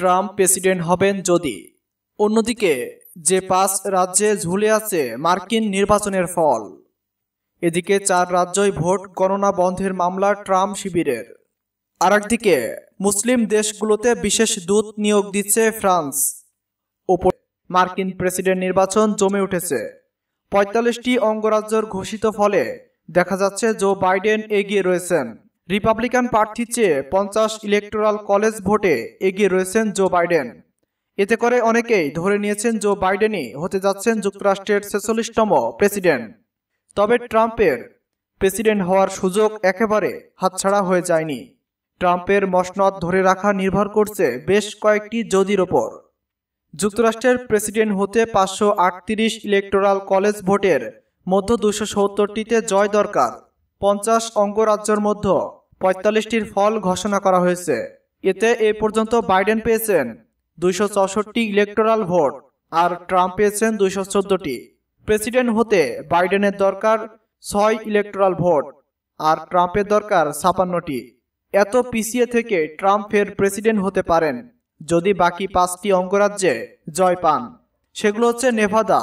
Trump president হবেন যদি অন্যদিকে যে পাঁচ রাজ্যে ঝুলে আছে মার্কিন নির্বাচনের ফল এদিকে চার রাজ্যই ভোট গণনা বন্ধের মামলা ট্রাম্প শিবিরের আর একদিকে মুসলিম দেশগুলোতে বিশেষ দূত নিয়োগ দিচ্ছে ফ্রান্স ওপর মার্কিন প্রেসিডেন্ট নির্বাচন জমে উঠেছে পঁয়তাল্লিশটি অঙ্গরাজ্যর ঘোষিত ফলে দেখা যাচ্ছে জো বাইডেন এগিয়ে রয়েছেন রিপাবলিকান প্রার্থীর চেয়ে পঞ্চাশ ইলেকটোরাল কলেজ ভোটে এগিয়ে রয়েছেন জো বাইডেন এতে করে অনেকেই ধরে নিয়েছেন জো বাইডেনই হতে যাচ্ছেন যুক্তরাষ্ট্রের ছেচল্লিশতম প্রেসিডেন্ট তবে ট্রাম্পের প্রেসিডেন্ট হওয়ার সুযোগ একেবারে হাতছাড়া হয়ে যায়নি ট্রাম্পের মসনদ ধরে রাখা নির্ভর করছে বেশ কয়েকটি যদির ওপর যুক্তরাষ্ট্রের প্রেসিডেন্ট হতে পাঁচশো আটত্রিশ ইলেকটোরাল কলেজ ভোটের মধ্য দুশো সত্তরটিতে জয় দরকার পঞ্চাশ অঙ্গরাজ্যর মধ্যে পঁয়তাল্লিশটির ফল ঘোষণা করা হয়েছে এতে এ পর্যন্ত বাইডেন পেয়েছেন দুইশো চৌষট্টি ইলেকটোরাল ভোট আর ট্রাম্প পেয়েছেন দুইশো চোদ্দটি প্রেসিডেন্ট হতে বাইডেনের দরকার ছয় ইলেকটোরাল ভোট আর ট্রাম্পের দরকার ছাপান্নটি এত পিছিয়ে থেকে ট্রাম্প ফের প্রেসিডেন্ট হতে পারেন যদি বাকি পাঁচটি অঙ্গরাজ্যে জয় পান সেগুলো হচ্ছে নেভাদা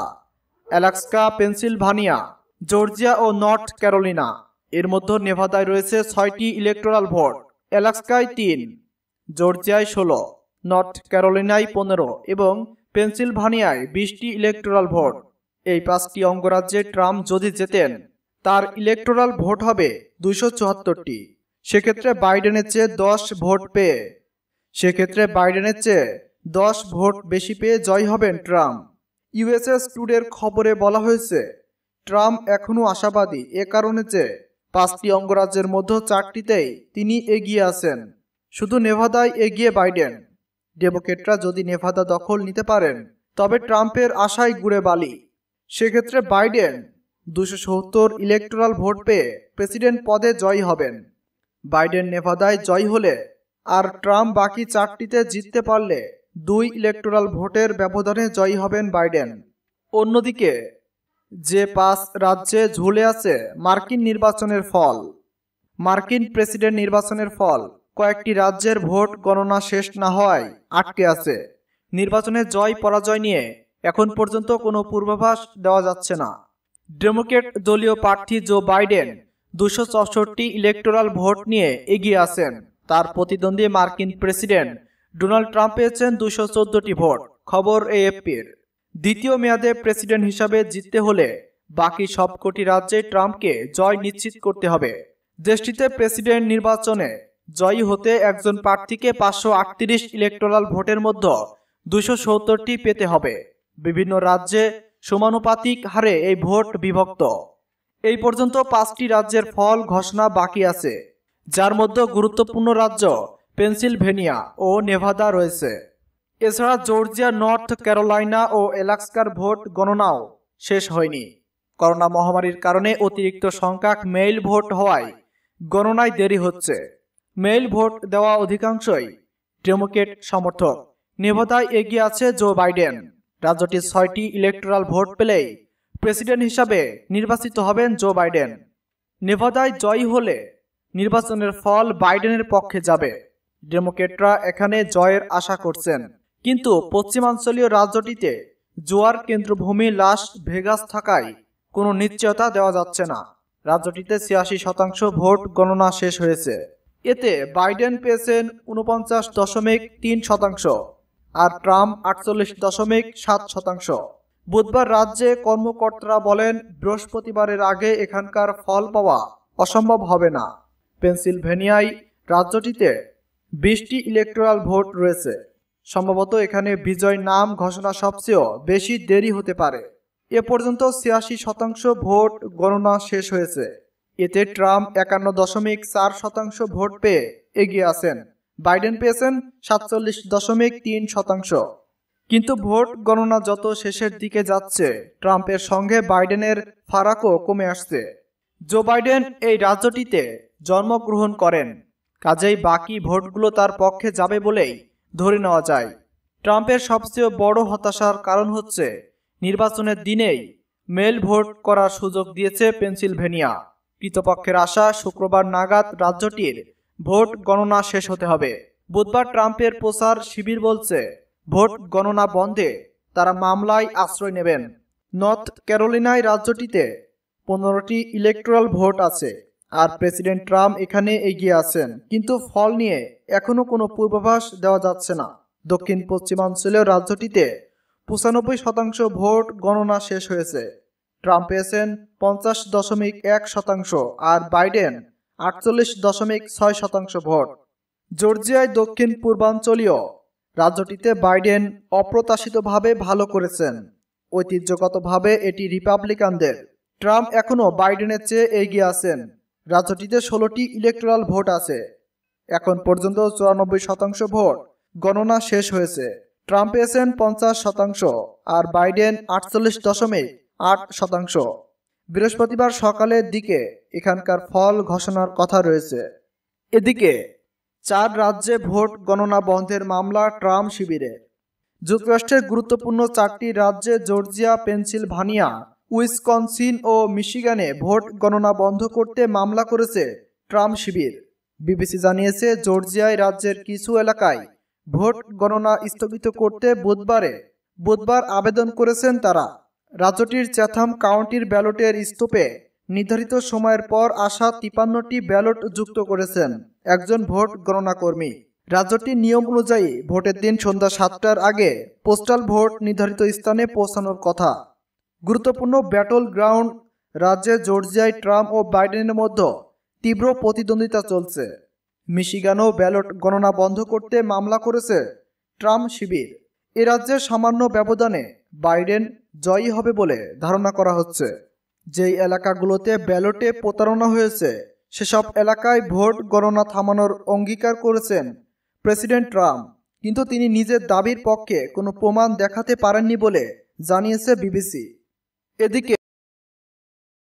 অ্যালাক্সকা পেনসিলভানিয়া জর্জিয়া ও নর্থ ক্যারোলিনা এর মধ্যে নেভাদায় রয়েছে ছয়টি ইলেকট্রাল ভোট এলাস্কায় তিন জর্জিয়ায় ষোলো নর্থ ক্যারোলিনায় পনেরো এবং পেনসিলভানিয়ায় বিশটি ইলেকট্রাল ভোট এই পাঁচটি অঙ্গরাজ্যে ট্রাম্প যদি জেতেন তার ইলেকট্রাল ভোট হবে দুইশো চুয়াত্তরটি সেক্ষেত্রে বাইডেনের চেয়ে দশ ভোট পেয়ে সেক্ষেত্রে বাইডেনের চেয়ে দশ ভোট বেশি পেয়ে জয় হবেন ট্রাম্প ইউএসএস টুডের খবরে বলা হয়েছে ট্রাম্প এখনও আশাবাদী এ কারণে যে পাঁচটি অঙ্গরাজ্যের মধ্যে চারটিতেই তিনি এগিয়ে আছেন শুধু নেভাদায় এগিয়ে বাইডেন ডেমোক্রেটরা যদি নেভাদা দখল নিতে পারেন তবে ট্রাম্পের আশায় গুড়ে বালি সেক্ষেত্রে বাইডেন দুশো সত্তর ইলেকট্রাল ভোট পেয়ে প্রেসিডেন্ট পদে জয়ী হবেন বাইডেন নেভাদায় জয় হলে আর ট্রাম্প বাকি চারটিতে জিততে পারলে দুই ইলেকট্রাল ভোটের ব্যবধানে জয়ী হবেন বাইডেন অন্যদিকে যে পাঁচ রাজ্যে ঝুলে আছে মার্কিন নির্বাচনের ফল মার্কিন প্রেসিডেন্ট নির্বাচনের ফল কয়েকটি রাজ্যের ভোট গণনা শেষ না হয় আটকে আছে নির্বাচনের জয় পরাজয় নিয়ে এখন পর্যন্ত কোনো পূর্বাভাস দেওয়া যাচ্ছে না ডেমোক্রেট দলীয় প্রার্থী জো বাইডেন দুশো চৌষট্টি ইলেকটোরাল ভোট নিয়ে এগিয়ে আছেন তার প্রতিদ্বন্দ্বী মার্কিন প্রেসিডেন্ট ডোনাল্ড ট্রাম্প পেয়েছেন দুশো চোদ্দটি ভোট খবর এএফপির দ্বিতীয় মেয়াদে প্রেসিডেন্ট হিসাবে জিততে হলে বাকি সবকটি রাজ্যে ট্রাম্পকে জয় নিশ্চিত করতে হবে দেশটিতে প্রেসিডেন্ট নির্বাচনে জয়ী হতে একজন প্রার্থীকে পাঁচশো আটত্রিশ ইলেকট্রাল ভোটের মধ্যে দুশো সত্তরটি পেতে হবে বিভিন্ন রাজ্যে সমানুপাতিক হারে এই ভোট বিভক্ত এই পর্যন্ত পাঁচটি রাজ্যের ফল ঘোষণা বাকি আছে যার মধ্যে গুরুত্বপূর্ণ রাজ্য পেনসিলভেনিয়া ও নেভাদা রয়েছে এছাড়া জর্জিয়া নর্থ ক্যারোলাইনা ও এলাক্সকার ভোট গণনাও শেষ হয়নি করোনা মহামারীর কারণে অতিরিক্ত সংখ্যক মেইল ভোট হওয়ায় গণনায় দেরি হচ্ছে মেইল ভোট দেওয়া অধিকাংশই ডেমোক্রেট সমর্থক নিভতায় এগিয়ে আছে জো বাইডেন রাজ্যটি ছয়টি ইলেকট্রাল ভোট পেলেই প্রেসিডেন্ট হিসাবে নির্বাচিত হবেন জো বাইডেন নেভাদায় জয়ী হলে নির্বাচনের ফল বাইডেনের পক্ষে যাবে ডেমোক্রেটরা এখানে জয়ের আশা করছেন কিন্তু পশ্চিমাঞ্চলীয় রাজ্যটিতে জোয়ার কেন্দ্রভূমি লাস ভেগাস থাকায় কোনো নিশ্চয়তা দেওয়া যাচ্ছে না রাজ্যটিতে ছিয়াশি শতাংশ ভোট গণনা শেষ হয়েছে এতে বাইডেন পেয়েছেন উনপঞ্চাশ দশমিক তিন শতাংশ আর ট্রাম্প আটচল্লিশ দশমিক সাত শতাংশ বুধবার রাজ্যে কর্মকর্তারা বলেন বৃহস্পতিবারের আগে এখানকার ফল পাওয়া অসম্ভব হবে না পেনসিলভেনিয়ায় রাজ্যটিতে বিশটি ইলেকট্রাল ভোট রয়েছে সম্ভবত এখানে বিজয় নাম ঘোষণা সবচেয়েও বেশি দেরি হতে পারে এ পর্যন্ত ছিয়াশি শতাংশ ভোট গণনা শেষ হয়েছে এতে ট্রাম্প একান্ন দশমিক চার শতাংশ ভোট পেয়ে এগিয়ে আছেন বাইডেন পেয়েছেন সাতচল্লিশ দশমিক তিন শতাংশ কিন্তু ভোট গণনা যত শেষের দিকে যাচ্ছে ট্রাম্পের সঙ্গে বাইডেনের ফারাকও কমে আসছে জো বাইডেন এই রাজ্যটিতে জন্মগ্রহণ করেন কাজেই বাকি ভোটগুলো তার পক্ষে যাবে বলেই ধরে নেওয়া যায় ট্রাম্পের সবচেয়ে বড় হতাশার কারণ হচ্ছে নির্বাচনের দিনেই মেল ভোট করার সুযোগ দিয়েছে পেনসিলভেনিয়া কৃতপক্ষের আশা শুক্রবার নাগাদ রাজ্যটির ভোট গণনা শেষ হতে হবে বুধবার ট্রাম্পের প্রচার শিবির বলছে ভোট গণনা বন্ধে তারা মামলায় আশ্রয় নেবেন নর্থ ক্যারোলিনায় রাজ্যটিতে পনেরোটি ইলেকট্রাল ভোট আছে আর প্রেসিডেন্ট ট্রাম্প এখানে এগিয়ে আছেন কিন্তু ফল নিয়ে এখনও কোনো পূর্বাভাস দেওয়া যাচ্ছে না দক্ষিণ পশ্চিমাঞ্চলীয় রাজ্যটিতে পঁচানব্বই শতাংশ ভোট গণনা শেষ হয়েছে ট্রাম্প পেয়েছেন পঞ্চাশ দশমিক এক শতাংশ আর বাইডেন আটচল্লিশ দশমিক ছয় শতাংশ ভোট জর্জিয়ায় দক্ষিণ পূর্বাঞ্চলীয় রাজ্যটিতে বাইডেন অপ্রত্যাশিতভাবে ভালো করেছেন ঐতিহ্যগতভাবে এটি রিপাবলিকানদের ট্রাম্প এখনও বাইডেনের চেয়ে এগিয়ে আছেন রাজ্যটিতে ষোলোটি ইলেকট্রাল ভোট আছে এখন পর্যন্ত চুরানব্বই শতাংশ ভোট গণনা শেষ হয়েছে ট্রাম্প এসেন পঞ্চাশ শতাংশ আর বাইডেন আটচল্লিশ দশমিক আট শতাংশ বৃহস্পতিবার সকালের দিকে এখানকার ফল ঘোষণার কথা রয়েছে এদিকে চার রাজ্যে ভোট গণনা বন্ধের মামলা ট্রাম্প শিবিরে যুক্তরাষ্ট্রের গুরুত্বপূর্ণ চারটি রাজ্যে জর্জিয়া পেনসিলভানিয়া উইসকনসিন ও মিশিগানে ভোট গণনা বন্ধ করতে মামলা করেছে ট্রাম্প শিবির বিবিসি জানিয়েছে জর্জিয়ায় রাজ্যের কিছু এলাকায় ভোট গণনা স্থগিত করতে বুধবারে বুধবার আবেদন করেছেন তারা রাজ্যটির চ্যাথাম কাউন্টির ব্যালটের স্তূপে নির্ধারিত সময়ের পর আসা তিপান্নটি ব্যালট যুক্ত করেছেন একজন ভোট গণনা কর্মী রাজ্যটির নিয়ম অনুযায়ী ভোটের দিন সন্ধ্যা সাতটার আগে পোস্টাল ভোট নির্ধারিত স্থানে পৌঁছানোর কথা গুরুত্বপূর্ণ ব্যাটল গ্রাউন্ড রাজ্যে জর্জিয়ায় ট্রাম্প ও বাইডেনের মধ্যে তীব্র প্রতিদ্বন্দ্বিতা চলছে মিশিগানও ব্যালট গণনা বন্ধ করতে মামলা করেছে ট্রাম্প শিবির এ রাজ্যের সামান্য ব্যবধানে বাইডেন জয়ী হবে বলে ধারণা করা হচ্ছে যেই এলাকাগুলোতে ব্যালটে প্রতারণা হয়েছে সেসব এলাকায় ভোট গণনা থামানোর অঙ্গীকার করেছেন প্রেসিডেন্ট ট্রাম্প কিন্তু তিনি নিজের দাবির পক্ষে কোনো প্রমাণ দেখাতে পারেননি বলে জানিয়েছে বিবিসি এদিকে